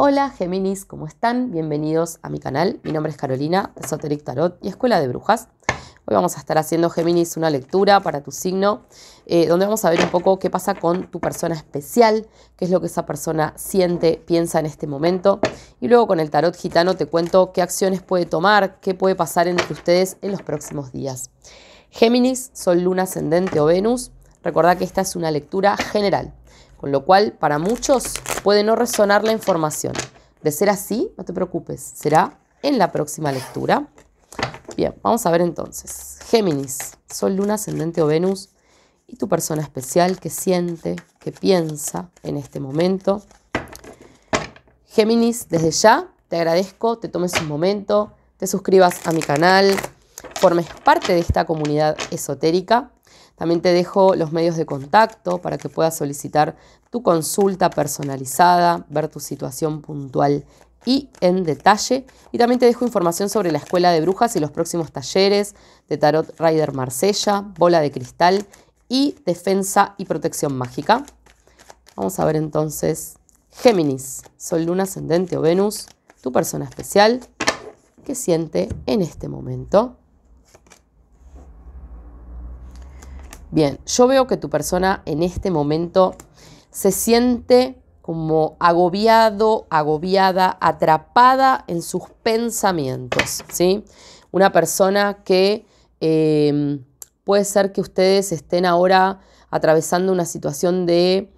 Hola Géminis, ¿cómo están? Bienvenidos a mi canal. Mi nombre es Carolina, Esoteric Tarot y Escuela de Brujas. Hoy vamos a estar haciendo Géminis una lectura para tu signo, eh, donde vamos a ver un poco qué pasa con tu persona especial, qué es lo que esa persona siente, piensa en este momento. Y luego con el tarot gitano te cuento qué acciones puede tomar, qué puede pasar entre ustedes en los próximos días. Géminis, Sol, Luna, Ascendente o Venus. Recuerda que esta es una lectura general con lo cual para muchos puede no resonar la información. De ser así, no te preocupes, será en la próxima lectura. Bien, vamos a ver entonces. Géminis, Sol, Luna, Ascendente o Venus, y tu persona especial que siente, que piensa en este momento. Géminis, desde ya te agradezco, te tomes un momento, te suscribas a mi canal, formes parte de esta comunidad esotérica también te dejo los medios de contacto para que puedas solicitar tu consulta personalizada, ver tu situación puntual y en detalle. Y también te dejo información sobre la Escuela de Brujas y los próximos talleres de Tarot Rider Marsella, Bola de Cristal y Defensa y Protección Mágica. Vamos a ver entonces Géminis, Sol, Luna, Ascendente o Venus, tu persona especial, ¿qué siente en este momento? Bien, yo veo que tu persona en este momento se siente como agobiado, agobiada, atrapada en sus pensamientos, ¿sí? Una persona que em, puede ser que ustedes estén ahora atravesando una situación de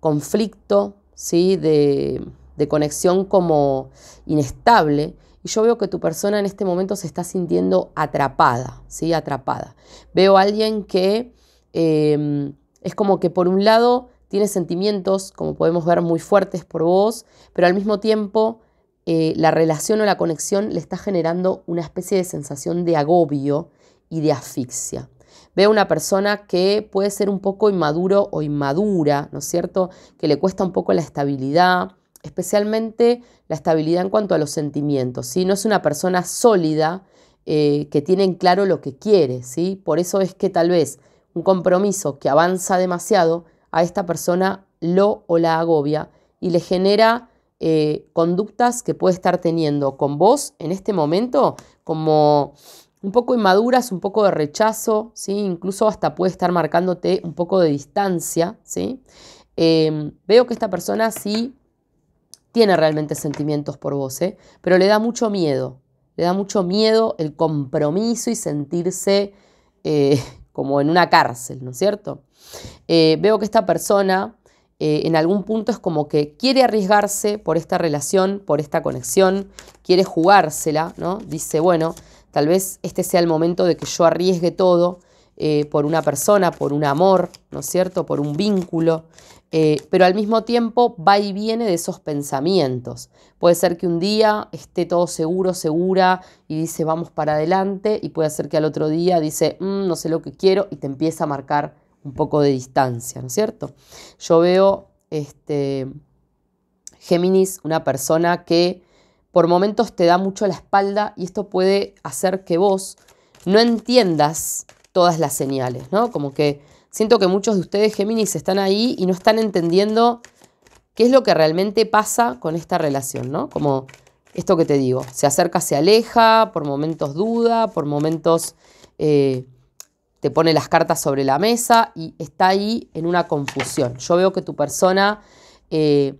conflicto, ¿sí? De, de conexión como inestable. Y yo veo que tu persona en este momento se está sintiendo atrapada, ¿sí? Atrapada. Veo a alguien que Em, es como que por un lado tiene sentimientos, como podemos ver, muy fuertes por vos, pero al mismo tiempo eh, la relación o la conexión le está generando una especie de sensación de agobio y de asfixia. Veo una persona que puede ser un poco inmaduro o inmadura, ¿no es cierto? Que le cuesta un poco la estabilidad, especialmente la estabilidad en cuanto a los sentimientos, No es una persona sólida eh, que tiene en claro lo que quiere, ¿sí? Por eso es que tal vez un compromiso que avanza demasiado a esta persona lo o la agobia y le genera eh, conductas que puede estar teniendo con vos en este momento como un poco inmaduras, un poco de rechazo, ¿sí? incluso hasta puede estar marcándote un poco de distancia. ¿sí? Em, veo que esta persona sí tiene realmente sentimientos por vos, ¿eh? pero le da mucho miedo, le da mucho miedo el compromiso y sentirse eh, como en una cárcel, ¿no es cierto? Eh, veo que esta persona eh, en algún punto es como que quiere arriesgarse por esta relación, por esta conexión, quiere jugársela, ¿no? Dice, bueno, tal vez este sea el momento de que yo arriesgue todo, eh, por una persona, por un amor, ¿no es cierto?, por un vínculo, eh, pero al mismo tiempo va y viene de esos pensamientos. Puede ser que un día esté todo seguro, segura, y dice vamos para adelante, y puede ser que al otro día dice mm, no sé lo que quiero, y te empieza a marcar un poco de distancia, ¿no es cierto? Yo veo este, Géminis, una persona que por momentos te da mucho la espalda y esto puede hacer que vos no entiendas todas las señales, ¿no? Como que siento que muchos de ustedes, Géminis, están ahí y no están entendiendo qué es lo que realmente pasa con esta relación, ¿no? Como esto que te digo, se acerca, se aleja, por momentos duda, por momentos eh, te pone las cartas sobre la mesa y está ahí en una confusión. Yo veo que tu persona eh,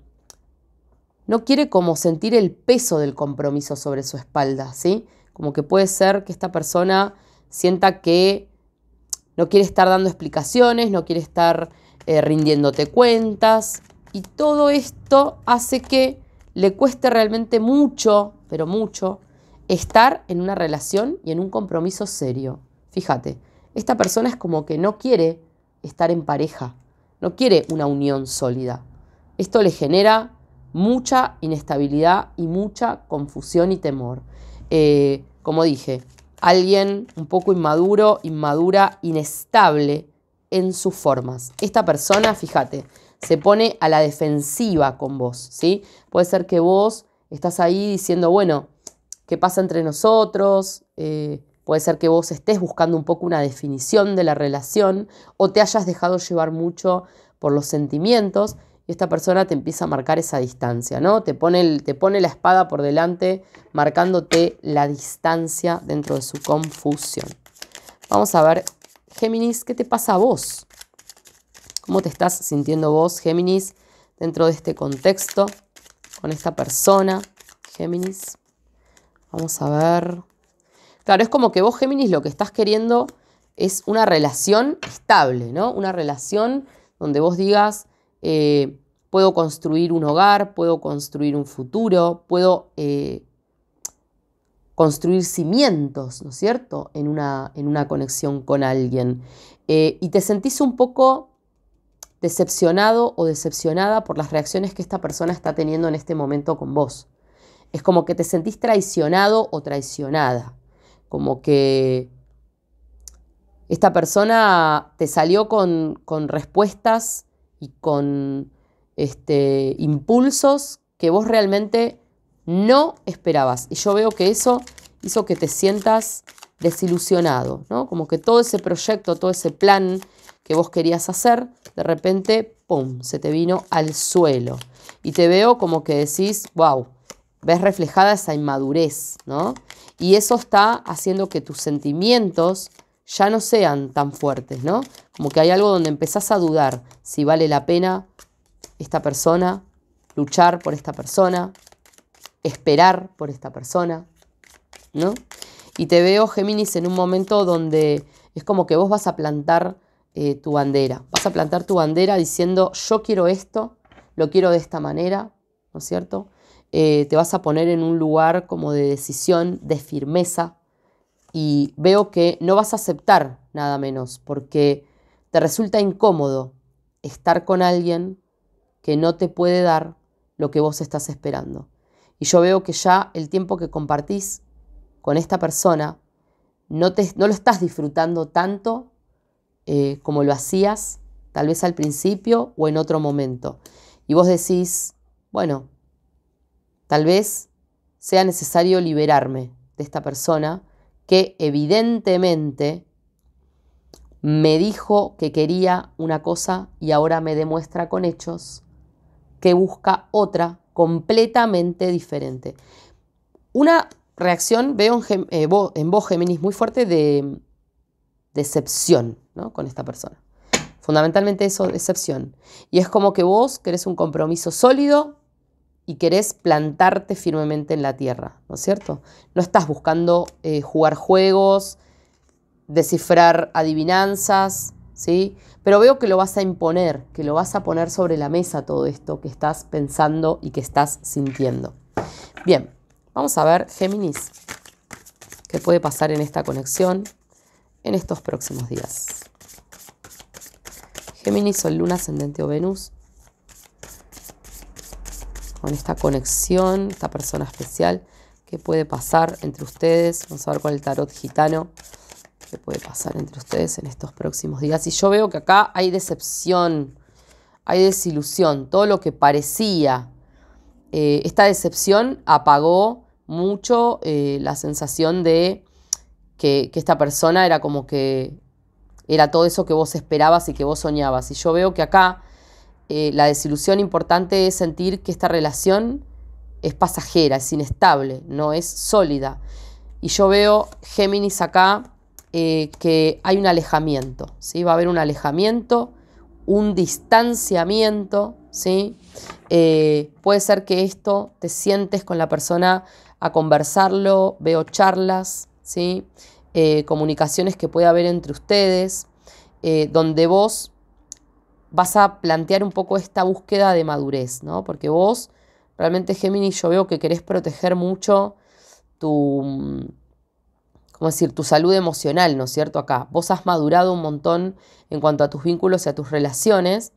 no quiere como sentir el peso del compromiso sobre su espalda, ¿sí? Como que puede ser que esta persona sienta que no quiere estar dando explicaciones, no quiere estar eh, rindiéndote cuentas. Y todo esto hace que le cueste realmente mucho, pero mucho, estar en una relación y en un compromiso serio. Fíjate, esta persona es como que no quiere estar en pareja, no quiere una unión sólida. Esto le genera mucha inestabilidad y mucha confusión y temor. Eh, como dije, alguien un poco inmaduro, inmadura, inestable en sus formas. Esta persona, fíjate, se pone a la defensiva con vos, ¿sí? Puede ser que vos estás ahí diciendo, bueno, ¿qué pasa entre nosotros? Eh, puede ser que vos estés buscando un poco una definición de la relación o te hayas dejado llevar mucho por los sentimientos y esta persona te empieza a marcar esa distancia, ¿no? Te pone, te pone la espada por delante, marcándote la distancia dentro de su confusión. Vamos a ver, Géminis, ¿qué te pasa a vos? ¿Cómo te estás sintiendo vos, Géminis, dentro de este contexto, con esta persona, Géminis? Vamos a ver. Claro, es como que vos, Géminis, lo que estás queriendo es una relación estable, ¿no? Una relación donde vos digas, eh, puedo construir un hogar, puedo construir un futuro, puedo eh, construir cimientos, ¿no es cierto?, en una, en una conexión con alguien. Eh, y te sentís un poco decepcionado o decepcionada por las reacciones que esta persona está teniendo en este momento con vos. Es como que te sentís traicionado o traicionada, como que esta persona te salió con, con respuestas y con este, impulsos que vos realmente no esperabas. Y yo veo que eso hizo que te sientas desilusionado, ¿no? Como que todo ese proyecto, todo ese plan que vos querías hacer, de repente, ¡pum!, se te vino al suelo. Y te veo como que decís, wow, ves reflejada esa inmadurez, ¿no? Y eso está haciendo que tus sentimientos ya no sean tan fuertes, ¿no? Como que hay algo donde empezás a dudar si vale la pena esta persona, luchar por esta persona, esperar por esta persona, ¿no? Y te veo, Géminis, en un momento donde es como que vos vas a plantar eh, tu bandera, vas a plantar tu bandera diciendo yo quiero esto, lo quiero de esta manera, ¿no es cierto? Eh, te vas a poner en un lugar como de decisión, de firmeza, y veo que no vas a aceptar nada menos, porque te resulta incómodo estar con alguien que no te puede dar lo que vos estás esperando. Y yo veo que ya el tiempo que compartís con esta persona no, te, lo estás disfrutando tanto eh, como lo hacías, tal vez al principio o en otro momento. Y vos decís, bueno, tal vez sea necesario liberarme de esta persona que evidentemente me dijo que quería una cosa y ahora me demuestra con hechos que busca otra completamente diferente. Una reacción veo en, eh, vos, Géminis, muy fuerte de decepción con esta persona. Fundamentalmente eso, decepción. Y es como que vos querés un compromiso sólido, y querés plantarte firmemente en la tierra, ¿no es cierto? No estás buscando eh, jugar juegos, descifrar adivinanzas, ¿sí? Pero veo que lo vas a imponer, que lo vas a poner sobre la mesa todo esto que estás pensando y que estás sintiendo. Bien, vamos a ver Géminis, qué puede pasar en esta conexión en estos próximos días. Géminis, Sol, Luna, Ascendente o Venus con esta conexión, esta persona especial que puede pasar entre ustedes. Vamos a ver con el tarot gitano que puede pasar entre ustedes en estos próximos días. Y yo veo que acá hay decepción, hay desilusión, todo lo que parecía. Eh, esta decepción apagó mucho eh, la sensación de que, que esta persona era como que era todo eso que vos esperabas y que vos soñabas. Y yo veo que acá eh, la desilusión importante es sentir que esta relación es pasajera, es inestable, no es sólida. Y yo veo Géminis acá eh, que hay un alejamiento, ¿sí? va a haber un alejamiento, un distanciamiento, ¿sí? Eh, puede ser que esto te sientes con la persona a conversarlo, veo charlas, ¿sí? comunicaciones que puede haber entre ustedes, donde vos vas a plantear un poco esta búsqueda de madurez, ¿no? Porque vos, realmente Géminis, yo veo que querés proteger mucho tu, mm, ¿cómo decir?, tu salud emocional, ¿no es cierto? Acá, vos has madurado un montón en cuanto a tus vínculos y a tus relaciones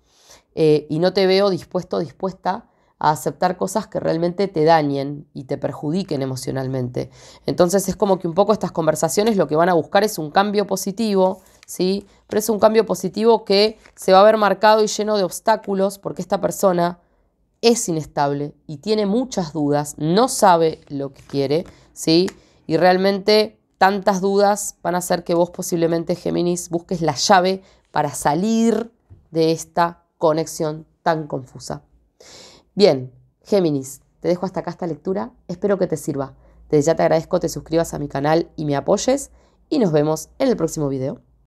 eh, y no te veo dispuesto, dispuesta a aceptar cosas que realmente te dañen y te perjudiquen emocionalmente. Entonces es como que un poco estas conversaciones lo que van a buscar es un cambio positivo, pero es un cambio positivo que se va a ver marcado y lleno de obstáculos porque esta persona es inestable y tiene muchas dudas, no sabe lo que quiere, ¿sí? Y realmente tantas dudas van a hacer que vos posiblemente, Géminis, busques la llave para salir de esta conexión tan confusa. Bien, Géminis, te dejo hasta acá esta lectura, espero que te sirva. Desde ya te agradezco, te suscribas a mi canal y me apoyes y nos vemos en el próximo video.